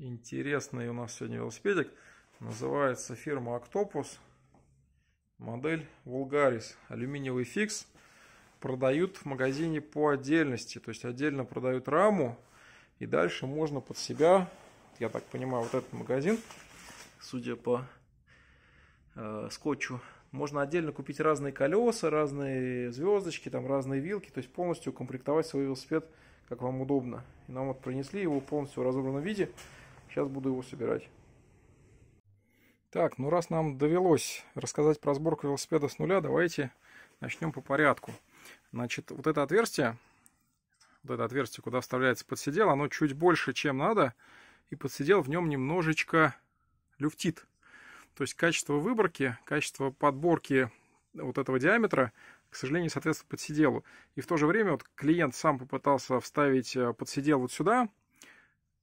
интересный у нас сегодня велосипедик. Называется фирма Octopus. Модель Vulgaris. Алюминиевый фикс. Продают в магазине по отдельности. То есть отдельно продают раму. И дальше можно под себя, я так понимаю, вот этот магазин, судя по э, скотчу, можно отдельно купить разные колеса, разные звездочки, там разные вилки. То есть полностью укомплектовать свой велосипед как вам удобно. И нам вот принесли его полностью в разобранном виде. Сейчас буду его собирать. Так, ну раз нам довелось рассказать про сборку велосипеда с нуля, давайте начнем по порядку. Значит, вот это отверстие, вот это отверстие, куда вставляется подсидел, оно чуть больше, чем надо, и подсидел в нем немножечко люфтит. То есть качество выборки, качество подборки вот этого диаметра, к сожалению, соответствует подсиделу. И в то же время вот клиент сам попытался вставить э, подсидел вот сюда,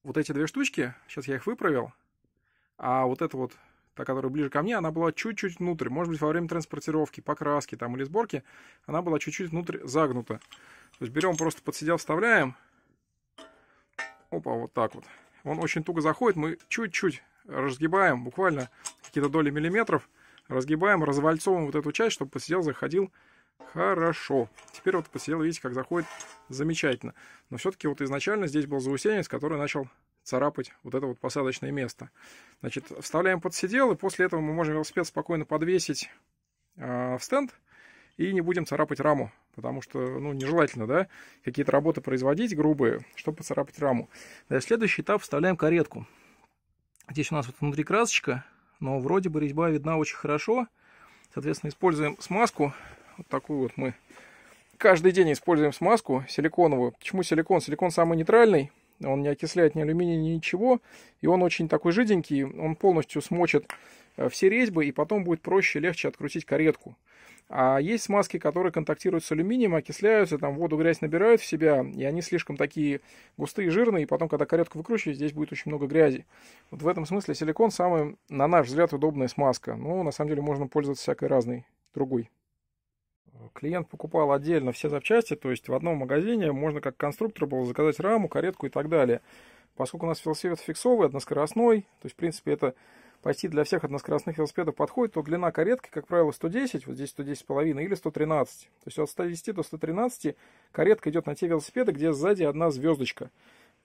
вот эти две штучки, сейчас я их выправил, а вот эта вот, та, которая ближе ко мне, она была чуть-чуть внутрь. Может быть, во время транспортировки, покраски там или сборки, она была чуть-чуть внутрь загнута. То есть берем просто подсидел, вставляем. Опа, вот так вот. Он очень туго заходит, мы чуть-чуть разгибаем, буквально какие-то доли миллиметров, разгибаем, развальцовываем вот эту часть, чтобы подсидел заходил Хорошо. Теперь вот посидел, видите, как заходит замечательно. Но все-таки вот изначально здесь был заусенец, который начал царапать вот это вот посадочное место. Значит, вставляем под сидел, и после этого мы можем велосипед спокойно подвесить э, в стенд и не будем царапать раму, потому что, ну, нежелательно, да, какие-то работы производить грубые, чтобы поцарапать раму. Да, следующий этап вставляем каретку. Здесь у нас вот внутри красочка, но вроде бы резьба видна очень хорошо. Соответственно, используем смазку вот такую вот мы каждый день используем смазку силиконовую. Почему силикон? Силикон самый нейтральный, он не окисляет ни алюминия, ни ничего, и он очень такой жиденький, он полностью смочит э, все резьбы, и потом будет проще, легче открутить каретку. А есть смазки, которые контактируют с алюминием, окисляются, там воду, грязь набирают в себя, и они слишком такие густые, жирные, и потом, когда каретку выкручивать, здесь будет очень много грязи. Вот в этом смысле силикон самая, на наш взгляд, удобная смазка. Но на самом деле можно пользоваться всякой разной другой клиент покупал отдельно все запчасти, то есть в одном магазине можно как конструктор было заказать раму, каретку и так далее. Поскольку у нас велосипед фиксовый, односкоростной, то есть в принципе это почти для всех односкоростных велосипедов подходит, то длина каретки, как правило, 110, вот здесь 110,5 или 113. То есть от 110 до 113 каретка идет на те велосипеды, где сзади одна звездочка.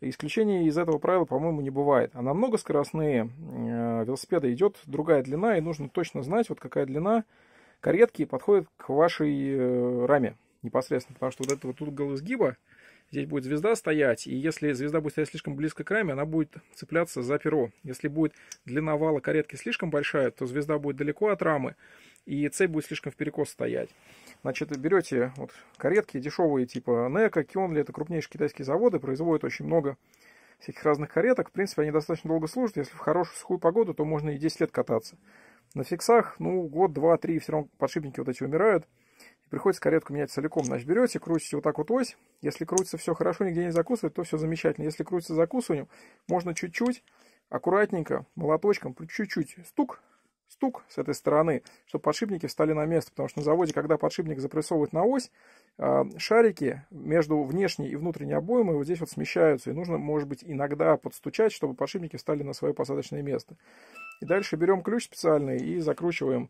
Исключений из этого правила, по-моему, не бывает. А на многоскоростные э, велосипеды идет другая длина, и нужно точно знать, вот какая длина каретки подходит к вашей э, раме непосредственно, потому что вот это вот угол изгиба, здесь будет звезда стоять, и если звезда будет стоять слишком близко к раме, она будет цепляться за перо. Если будет длина вала каретки слишком большая, то звезда будет далеко от рамы, и цепь будет слишком в перекос стоять. Значит, берете вот каретки дешевые, типа Нека, Кионли, это крупнейшие китайские заводы, производят очень много всяких разных кареток. В принципе, они достаточно долго служат, если в хорошую сухую погоду, то можно и 10 лет кататься. На фиксах, ну, год, два, три, все равно подшипники вот эти умирают. И приходится каретку менять целиком. Значит, берете, крутите вот так вот ось. Если крутится все хорошо, нигде не закусывает, то все замечательно. Если крутится закусыванием, можно чуть-чуть, аккуратненько, молоточком, чуть-чуть стук, стук с этой стороны, чтобы подшипники встали на место, потому что на заводе, когда подшипник запрессовывают на ось, а, шарики между внешней и внутренней обоймой вот здесь вот смещаются, и нужно, может быть, иногда подстучать, чтобы подшипники встали на свое посадочное место. И дальше берем ключ специальный и закручиваем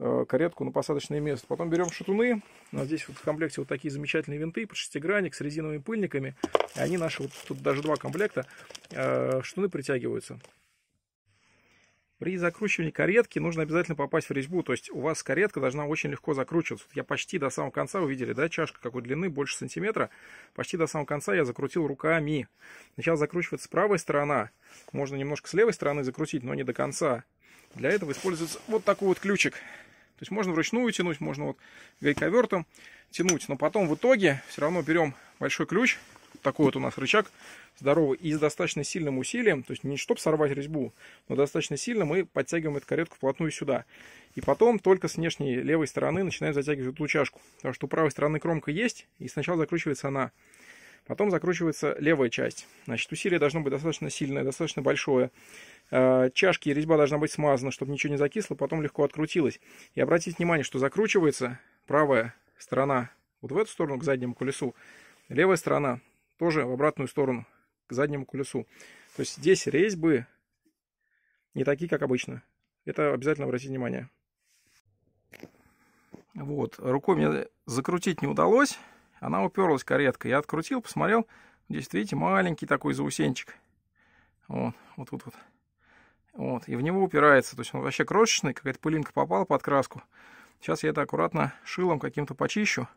э, каретку на посадочное место. Потом берем шатуны. У нас здесь вот в комплекте вот такие замечательные винты под шестигранник с резиновыми пыльниками. И Они наши, вот тут даже два комплекта, э, шатуны притягиваются. При закручивании каретки нужно обязательно попасть в резьбу, то есть у вас каретка должна очень легко закручиваться. Я почти до самого конца, вы видели, да, чашка какой длины, больше сантиметра, почти до самого конца я закрутил руками. Сначала закручивается правая сторона, можно немножко с левой стороны закрутить, но не до конца. Для этого используется вот такой вот ключик. То есть можно вручную тянуть, можно вот гайковертом тянуть, но потом в итоге все равно берем большой ключ, такой вот у нас рычаг здоровый. И с достаточно сильным усилием, то есть не чтобы сорвать резьбу, но достаточно сильно мы подтягиваем эту каретку вплотную сюда. И потом только с внешней левой стороны начинаем затягивать эту чашку. Потому что у правой стороны кромка есть, и сначала закручивается она. Потом закручивается левая часть. Значит, усилие должно быть достаточно сильное, достаточно большое. Э, чашки и резьба должна быть смазана, чтобы ничего не закисло, потом легко открутилось. И обратите внимание, что закручивается правая сторона вот в эту сторону, к заднему колесу, левая сторона тоже в обратную сторону, к заднему колесу. То есть здесь резьбы не такие, как обычно. Это обязательно обратить внимание. Вот, рукой мне закрутить не удалось, она уперлась каретка. Я открутил, посмотрел, здесь, видите, маленький такой заусенчик. Вот, вот тут вот. Вот, и в него упирается, то есть он вообще крошечный, какая-то пылинка попала под краску. Сейчас я это аккуратно шилом каким-то почищу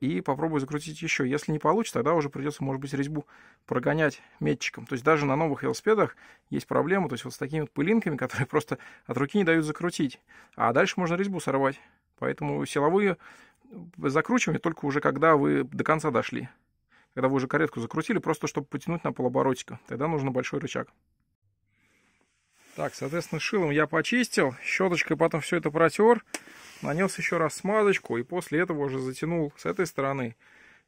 и попробую закрутить еще. Если не получится, тогда уже придется, может быть, резьбу прогонять метчиком. То есть даже на новых велосипедах есть проблема, то есть вот с такими вот пылинками, которые просто от руки не дают закрутить. А дальше можно резьбу сорвать. Поэтому силовые закручивания только уже когда вы до конца дошли. Когда вы уже каретку закрутили, просто чтобы потянуть на полоборотика. Тогда нужен большой рычаг. Так, соответственно, шилом я почистил, щеточкой потом все это протер нанес еще раз смазочку и после этого уже затянул с этой стороны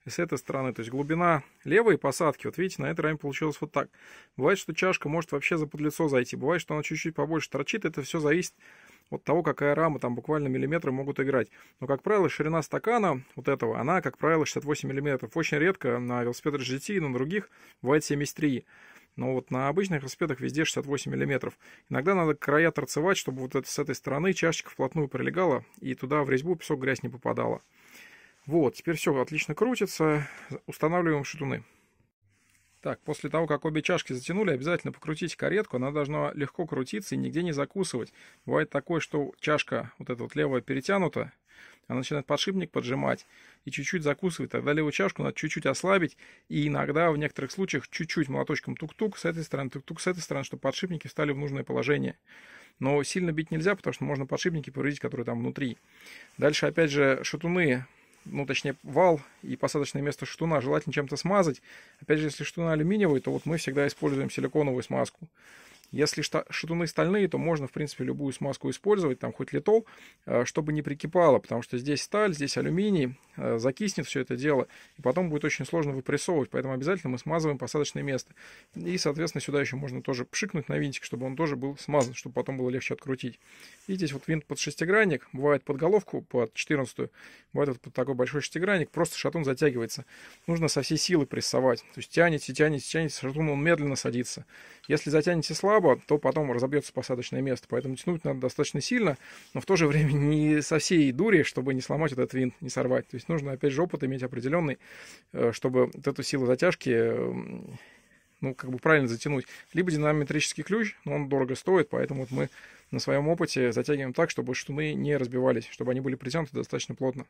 и с этой стороны. То есть глубина левой посадки, вот видите, на этой раме получилось вот так. Бывает, что чашка может вообще за подлицо зайти, бывает, что она чуть-чуть побольше торчит, это все зависит от того, какая рама, там буквально миллиметры могут играть. Но, как правило, ширина стакана вот этого, она, как правило, 68 миллиметров. Очень редко на велосипедах GT и на других бывает 73 но вот на обычных распятых везде 68 мм. Иногда надо края торцевать, чтобы вот это, с этой стороны чашечка вплотную прилегала, и туда в резьбу песок грязь не попадала. Вот, теперь все отлично крутится. Устанавливаем шатуны. Так, после того, как обе чашки затянули, обязательно покрутите каретку. Она должна легко крутиться и нигде не закусывать. Бывает такое, что чашка вот эта вот левая перетянута, она начинает подшипник поджимать и чуть-чуть закусывает. Тогда левую чашку надо чуть-чуть ослабить, и иногда в некоторых случаях чуть-чуть молоточком тук-тук с этой стороны, тук-тук с этой стороны, чтобы подшипники встали в нужное положение. Но сильно бить нельзя, потому что можно подшипники повредить, которые там внутри. Дальше, опять же, шатуны ну, точнее, вал и посадочное место шатуна, желательно чем-то смазать. Опять же, если шатуна алюминиевый, то вот мы всегда используем силиконовую смазку. Если шатуны стальные, то можно, в принципе, любую смазку использовать, там хоть литол, э, чтобы не прикипало, потому что здесь сталь, здесь алюминий, э, закиснет все это дело, и потом будет очень сложно выпрессовывать, поэтому обязательно мы смазываем посадочное место. И, соответственно, сюда еще можно тоже пшикнуть на винтик, чтобы он тоже был смазан, чтобы потом было легче открутить. И здесь вот винт под шестигранник, бывает под головку, под 14 бывает вот под такой большой шестигранник, просто шатун затягивается. Нужно со всей силы прессовать, то есть тянете, тянете, тянете, шатун он медленно садится. Если затянете слабо, слабо, то потом разобьется посадочное место. Поэтому тянуть надо достаточно сильно, но в то же время не со всей дури, чтобы не сломать этот винт, не сорвать. То есть нужно, опять же, опыт иметь определенный, э, чтобы вот эту силу затяжки эм, ну, как бы правильно затянуть. Либо динамометрический ключ, но он дорого стоит, поэтому вот мы на своем опыте затягиваем так, чтобы штуны не разбивались, чтобы они были притянуты достаточно плотно.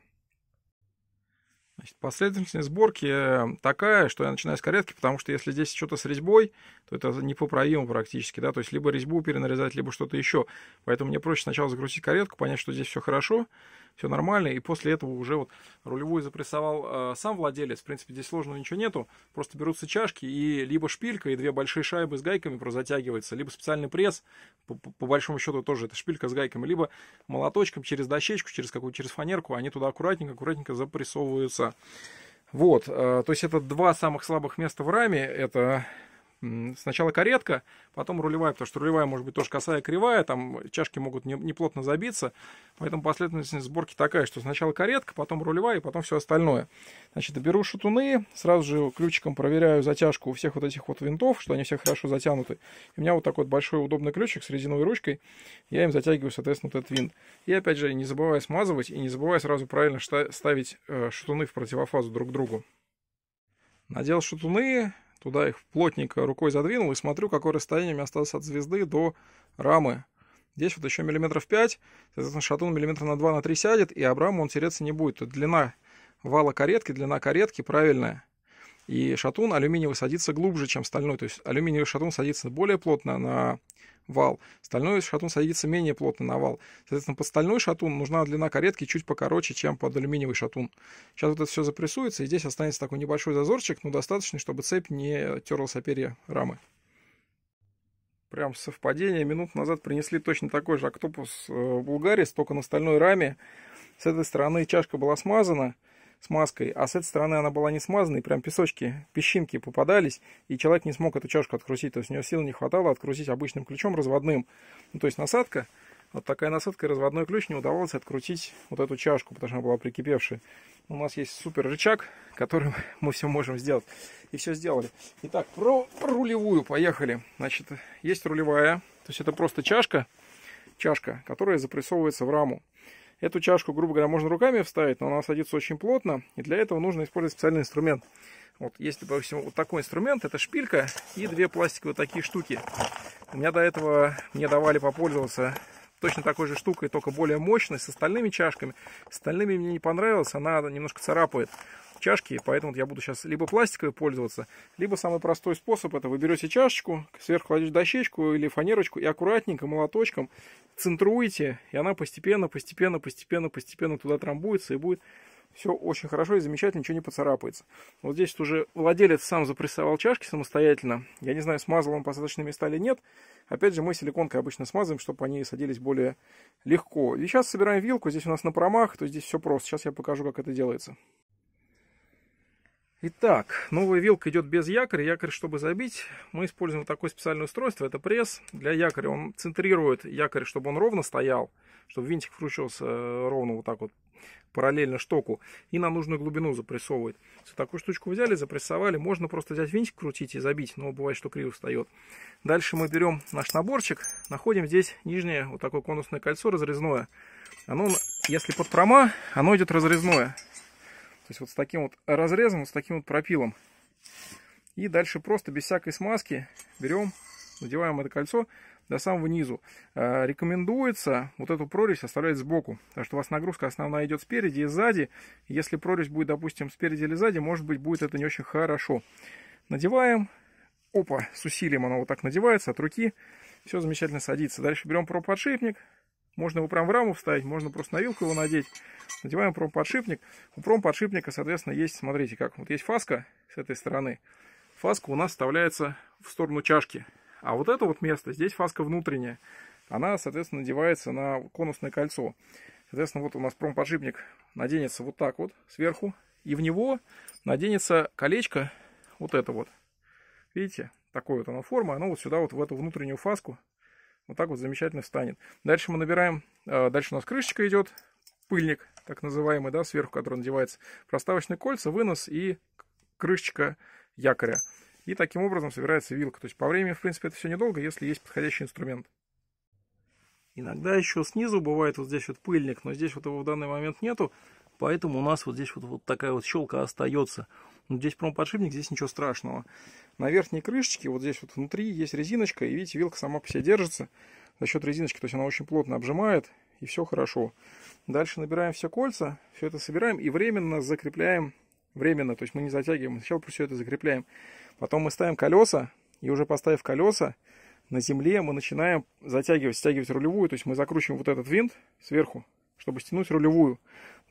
Значит, последовательность сборки э, такая, что я начинаю с каретки, потому что если здесь что-то с резьбой, то это непоправимо практически, да, то есть либо резьбу перенарезать, либо что-то еще. Поэтому мне проще сначала загрузить каретку, понять, что здесь все хорошо, все нормально. И после этого уже вот рулевую запрессовал э, сам владелец. В принципе, здесь сложного ничего нету. Просто берутся чашки и либо шпилька, и две большие шайбы с гайками просто прозатягивается, либо специальный пресс, по, по, по большому счету тоже это шпилька с гайками, либо молоточком через дощечку, через какую-то, через фанерку, они туда аккуратненько, аккуратненько запрессовываются. Вот, э, то есть это два самых слабых места в раме, это сначала каретка, потом рулевая, потому что рулевая может быть тоже косая, кривая, там чашки могут неплотно не забиться, поэтому последовательность сборки такая, что сначала каретка, потом рулевая и потом все остальное. Значит, беру шатуны, сразу же ключиком проверяю затяжку у всех вот этих вот винтов, что они все хорошо затянуты. У меня вот такой вот большой удобный ключик с резиновой ручкой, я им затягиваю, соответственно, вот этот винт. И опять же, не забывая смазывать и не забывая сразу правильно ставить э, шатуны в противофазу друг к другу. Надел шатуны, Туда их плотненько рукой задвинул и смотрю, какое расстояние у меня осталось от звезды до рамы. Здесь вот еще миллиметров 5, соответственно, шатун миллиметра на 2 на 3 сядет, и Абраму он тереться не будет. Тут длина вала каретки, длина каретки правильная. И шатун алюминиевый садится глубже, чем стальной. То есть алюминиевый шатун садится более плотно на вал. Стальной шатун садится менее плотно на вал. Соответственно, под стальной шатун нужна длина каретки чуть покороче, чем под алюминиевый шатун. Сейчас вот это все запрессуется, и здесь останется такой небольшой зазорчик, но достаточный, чтобы цепь не терлась о рамы. Прям совпадение. Минут назад принесли точно такой же октопус э, Булгарис, только на стальной раме. С этой стороны чашка была смазана с маской, а с этой стороны она была не смазанной, прям песочки, песчинки попадались, и человек не смог эту чашку открутить, то есть у него сил не хватало открутить обычным ключом разводным, ну, то есть насадка, вот такая насадка и разводной ключ не удавалось открутить вот эту чашку, потому что она была прикипевшая. У нас есть супер рычаг, которым мы все можем сделать. И все сделали. Итак, про рулевую поехали. Значит, есть рулевая, то есть это просто чашка, чашка, которая запрессовывается в раму. Эту чашку, грубо говоря, можно руками вставить, но она садится очень плотно, и для этого нужно использовать специальный инструмент. Вот есть, допустим, вот такой инструмент, это шпилька и две пластиковые такие штуки. У меня до этого мне давали попользоваться точно такой же штукой, только более мощной, с остальными чашками. С остальными мне не понравилось, она немножко царапает чашки, поэтому я буду сейчас либо пластиковой пользоваться, либо самый простой способ, это вы берете чашечку, сверху кладете дощечку или фанерочку и аккуратненько молоточком центруете, и она постепенно, постепенно, постепенно, постепенно туда трамбуется и будет все очень хорошо и замечательно, ничего не поцарапается. Вот здесь уже владелец сам запрессовал чашки самостоятельно. Я не знаю, смазал он посадочные места или нет. Опять же, мы силиконкой обычно смазываем, чтобы они садились более легко. И сейчас собираем вилку. Здесь у нас на промах, то здесь все просто. Сейчас я покажу, как это делается. Итак, новая вилка идет без якоря. Якорь, чтобы забить, мы используем вот такое специальное устройство. Это пресс для якоря. Он центрирует якорь, чтобы он ровно стоял, чтобы винтик вкручивался э, ровно вот так вот параллельно штоку. И на нужную глубину запрессовывает. Все, такую штучку взяли, запрессовали. Можно просто взять винтик, крутить и забить. Но бывает, что криво встает. Дальше мы берем наш наборчик. Находим здесь нижнее вот такое конусное кольцо разрезное. Оно, если под прома, оно идет разрезное. То есть вот с таким вот разрезом, вот с таким вот пропилом. И дальше просто без всякой смазки берем, надеваем это кольцо до самого низу. А, рекомендуется вот эту прорезь оставлять сбоку, потому что у вас нагрузка основная идет спереди и сзади. Если прорезь будет, допустим, спереди или сзади, может быть, будет это не очень хорошо. Надеваем. Опа, с усилием она вот так надевается от руки. Все замечательно садится. Дальше берем проподшипник, можно его прям в раму вставить, можно просто на вилку его надеть. Надеваем промподшипник. У промподшипника, соответственно, есть, смотрите как, вот есть фаска с этой стороны. Фаска у нас вставляется в сторону чашки. А вот это вот место, здесь фаска внутренняя. Она, соответственно, надевается на конусное кольцо. Соответственно, вот у нас промподшипник наденется вот так вот сверху. И в него наденется колечко вот это вот. Видите, такой вот оно форма. Оно вот сюда вот в эту внутреннюю фаску вот так вот замечательно встанет. Дальше мы набираем, а, дальше у нас крышечка идет, пыльник, так называемый, да, сверху, который надевается, проставочные кольца, вынос и крышечка якоря. И таким образом собирается вилка. То есть по времени, в принципе, это все недолго, если есть подходящий инструмент. Иногда еще снизу бывает вот здесь вот пыльник, но здесь вот его в данный момент нету, поэтому у нас вот здесь вот, вот такая вот щелка остается. Но ну, здесь подшипник, здесь ничего страшного. На верхней крышечке, вот здесь вот внутри, есть резиночка, и видите, вилка сама по себе держится за счет резиночки, то есть она очень плотно обжимает, и все хорошо. Дальше набираем все кольца, все это собираем и временно закрепляем, временно, то есть мы не затягиваем, сначала все это закрепляем. Потом мы ставим колеса, и уже поставив колеса, на земле мы начинаем затягивать, стягивать рулевую, то есть мы закручиваем вот этот винт сверху, чтобы стянуть рулевую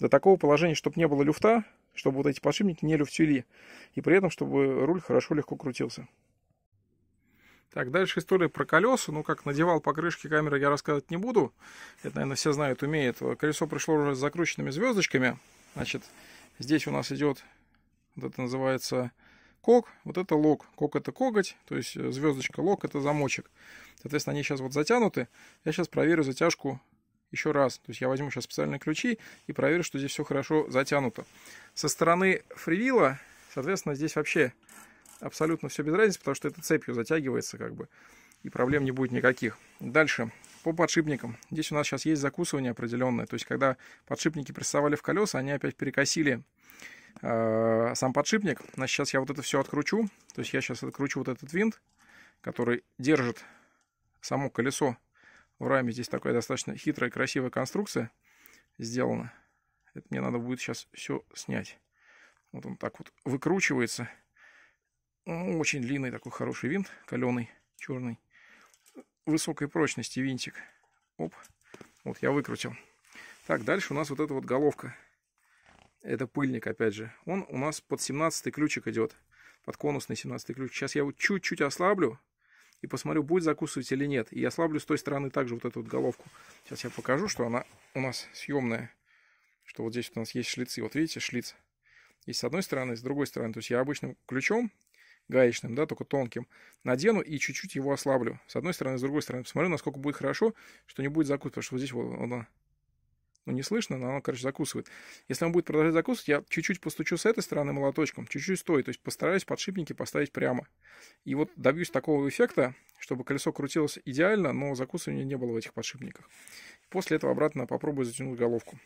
до такого положения, чтобы не было люфта, чтобы вот эти подшипники не люфтили, и при этом, чтобы руль хорошо легко крутился. Так, дальше история про колеса. Ну, как надевал покрышки камеры, я рассказывать не буду. Это, наверное, все знают, умеют. Колесо пришло уже с закрученными звездочками. Значит, здесь у нас идет, вот это называется кок, вот это лог. Кок это коготь, то есть звездочка лог это замочек. Соответственно, они сейчас вот затянуты. Я сейчас проверю затяжку еще раз. То есть я возьму сейчас специальные ключи и проверю, что здесь все хорошо затянуто. Со стороны фривила, соответственно, здесь вообще абсолютно все без разницы, потому что это цепью затягивается как бы. И проблем не будет никаких. Дальше, по подшипникам. Здесь у нас сейчас есть закусывание определенное. То есть, когда подшипники прессовали в колеса, они опять перекосили э, сам подшипник. Значит, сейчас я вот это все откручу. То есть, я сейчас откручу вот этот винт, который держит само колесо в раме здесь такая достаточно хитрая, красивая конструкция сделана. Это мне надо будет сейчас все снять. Вот он так вот выкручивается. Ну, очень длинный такой хороший винт, каленый, черный. Высокой прочности винтик. Оп, вот я выкрутил. Так, дальше у нас вот эта вот головка. Это пыльник, опять же. Он у нас под 17 ключик идет. Под конусный 17 ключ. Сейчас я его чуть-чуть ослаблю и посмотрю, будет закусывать или нет. И я ослаблю с той стороны также вот эту вот головку. Сейчас я покажу, что она у нас съемная. Что вот здесь вот у нас есть шлицы. Вот видите, шлиц. И с одной стороны, и с другой стороны. То есть я обычным ключом гаечным, да, только тонким, надену и чуть-чуть его ослаблю. С одной стороны, с другой стороны. Посмотрю, насколько будет хорошо, что не будет закусывать, потому что вот здесь вот она ну, не слышно, но оно, короче, закусывает. Если он будет продолжать закусывать, я чуть-чуть постучу с этой стороны молоточком, чуть-чуть с то есть постараюсь подшипники поставить прямо. И вот добьюсь такого эффекта, чтобы колесо крутилось идеально, но закусывания не было в этих подшипниках. После этого обратно попробую затянуть головку.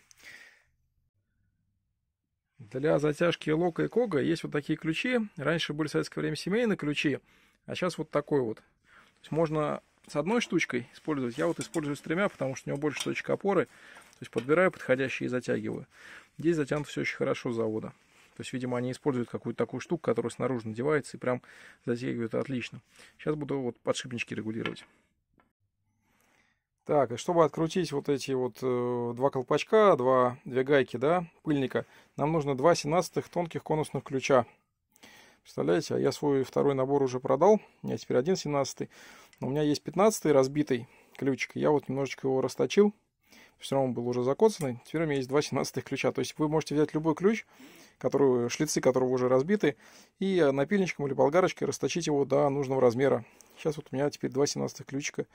Для затяжки лока и кога есть вот такие ключи. Раньше были в советское время семейные ключи, а сейчас вот такой вот. То есть можно с одной штучкой использовать. Я вот использую с тремя, потому что у него больше точек опоры. То есть подбираю подходящие и затягиваю. Здесь затянут все очень хорошо завода. То есть, видимо, они используют какую-то такую штуку, которая снаружи надевается и прям затягивает отлично. Сейчас буду вот подшипнички регулировать. Так, и чтобы открутить вот эти вот э, два колпачка, два, две гайки, да, пыльника, нам нужно два 17 тонких конусных ключа. Представляете, а я свой второй набор уже продал, у меня теперь один 17 но у меня есть 15 разбитый ключик, я вот немножечко его расточил, все равно он был уже закоцанный. Теперь у меня есть два 17 ключа. То есть вы можете взять любой ключ, который, шлицы которого уже разбиты, и напильничком или болгарочкой расточить его до нужного размера. Сейчас вот у меня теперь два 17 ключика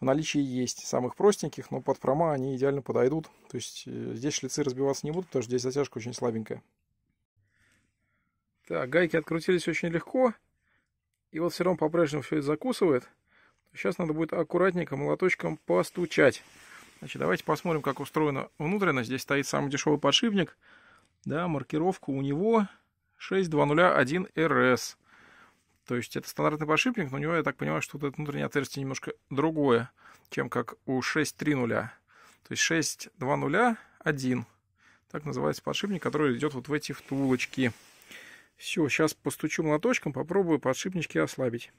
в наличии есть. Самых простеньких, но под прома они идеально подойдут. То есть э, здесь шлицы разбиваться не будут, потому что здесь затяжка очень слабенькая. Так, гайки открутились очень легко. И вот все равно по-прежнему все это закусывает. Сейчас надо будет аккуратненько молоточком постучать. Значит, давайте посмотрим, как устроено внутренность. Здесь стоит самый дешевый подшипник. Да, маркировка у него 6201 RS. То есть это стандартный подшипник, но у него, я так понимаю, что вот это внутреннее отверстие немножко другое, чем как у 630. То есть 6201. Так называется подшипник, который идет вот в эти втулочки. Все, сейчас постучу молоточком, попробую подшипнички ослабить.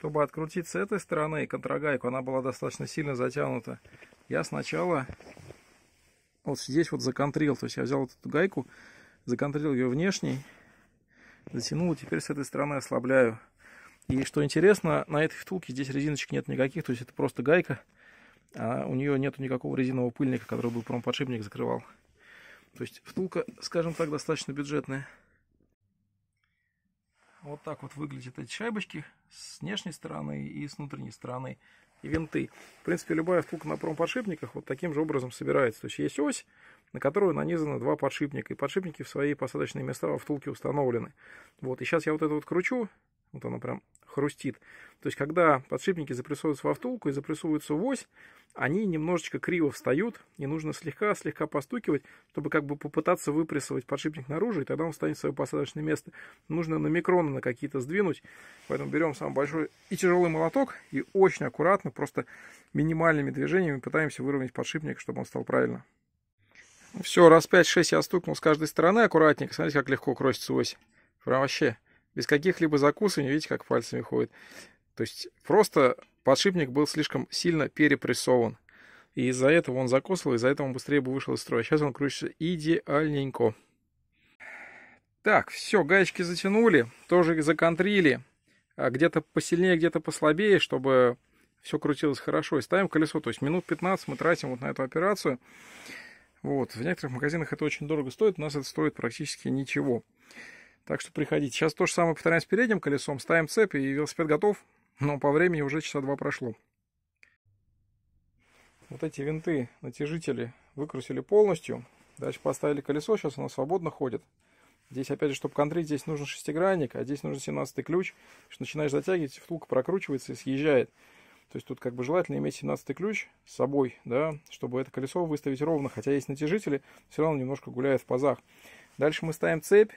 Чтобы открутить с этой стороны контрагайку, она была достаточно сильно затянута, я сначала вот здесь вот законтрил. То есть я взял вот эту гайку, законтрил ее внешней, затянул, и теперь с этой стороны ослабляю. И что интересно, на этой втулке здесь резиночек нет никаких, то есть это просто гайка. А у нее нет никакого резинового пыльника, который бы промподшипник закрывал. То есть втулка, скажем так, достаточно бюджетная. Вот так вот выглядят эти шайбочки с внешней стороны и с внутренней стороны и винты. В принципе, любая втулка на промподшипниках вот таким же образом собирается. То есть есть ось, на которую нанизаны два подшипника. И подшипники в свои посадочные места во втулке установлены. Вот, и сейчас я вот это вот кручу. Вот оно прям хрустит. То есть, когда подшипники запрессовываются во втулку и запрессовываются в ось, они немножечко криво встают, и нужно слегка-слегка постукивать, чтобы как бы попытаться выпрессовать подшипник наружу, и тогда он встанет в свое посадочное место. Нужно на микроны на какие-то сдвинуть, поэтому берем самый большой и тяжелый молоток, и очень аккуратно, просто минимальными движениями пытаемся выровнять подшипник, чтобы он стал правильно. Все, раз 5-6 я стукнул с каждой стороны аккуратненько, смотрите, как легко кросится ось. Прям вообще без каких-либо закусываний, видите, как пальцами ходит. То есть просто подшипник был слишком сильно перепрессован. И из-за этого он закусывал, из-за этого он быстрее бы вышел из строя. Сейчас он крутится идеальненько. Так, все, гаечки затянули, тоже законтрили. А где-то посильнее, где-то послабее, чтобы все крутилось хорошо. И ставим колесо, то есть минут 15 мы тратим вот на эту операцию. Вот, в некоторых магазинах это очень дорого стоит, у нас это стоит практически ничего. Так что приходите. Сейчас то же самое повторяем с передним колесом. Ставим цепь, и велосипед готов. Но по времени уже часа два прошло. Вот эти винты, натяжители выкрутили полностью. Дальше поставили колесо, сейчас оно свободно ходит. Здесь, опять же, чтобы контрить, здесь нужен шестигранник, а здесь нужен 17 ключ. Что начинаешь затягивать, втулка прокручивается и съезжает. То есть тут как бы желательно иметь 17 ключ с собой, да, чтобы это колесо выставить ровно. Хотя есть натяжители, все равно немножко гуляет в пазах. Дальше мы ставим цепь,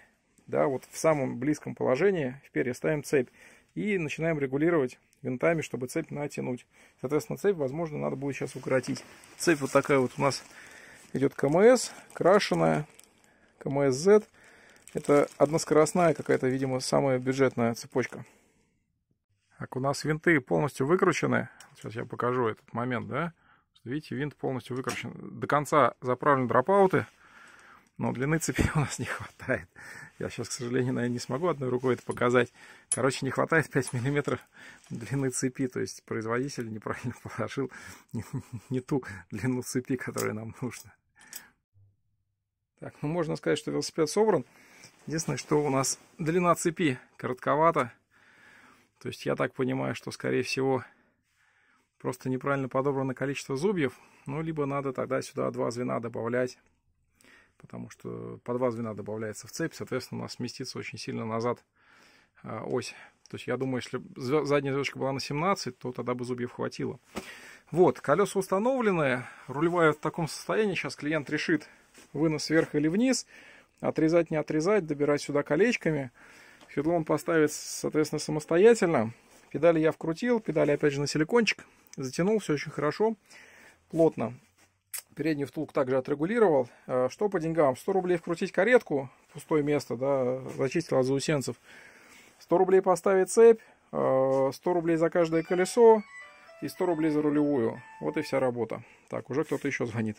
да, вот в самом близком положении в перья ставим цепь и начинаем регулировать винтами, чтобы цепь натянуть. Соответственно, цепь, возможно, надо будет сейчас укоротить. Цепь вот такая вот у нас идет КМС, крашеная, КМС-Z. Это односкоростная какая-то, видимо, самая бюджетная цепочка. Так, у нас винты полностью выкручены. Сейчас я покажу этот момент, да? Видите, винт полностью выкручен. До конца заправлены дропауты, но длины цепи у нас не хватает. Я сейчас, к сожалению, наверное, не смогу одной рукой это показать. Короче, не хватает 5 миллиметров длины цепи. То есть производитель неправильно положил не, не ту длину цепи, которая нам нужна. Так, ну можно сказать, что велосипед собран. Единственное, что у нас длина цепи коротковата. То есть я так понимаю, что, скорее всего, просто неправильно подобрано количество зубьев. Ну, либо надо тогда сюда два звена добавлять потому что под два звена добавляется в цепь, соответственно, у нас сместится очень сильно назад а, ось. То есть я думаю, если задняя звездочка была на 17, то тогда бы зубьев хватило. Вот, колеса установлены, рулевая в таком состоянии, сейчас клиент решит, вынос вверх или вниз, отрезать, не отрезать, добирать сюда колечками. Седло он поставит, соответственно, самостоятельно. Педали я вкрутил, педали опять же на силикончик, затянул, все очень хорошо, плотно передний втулк также отрегулировал. Э, что по деньгам? 100 рублей вкрутить каретку, пустое место, да, зачистил от заусенцев. 100 рублей поставить цепь, 100 э, рублей за каждое колесо и 100 рублей за рулевую. Вот и вся работа. Так, уже кто-то еще звонит.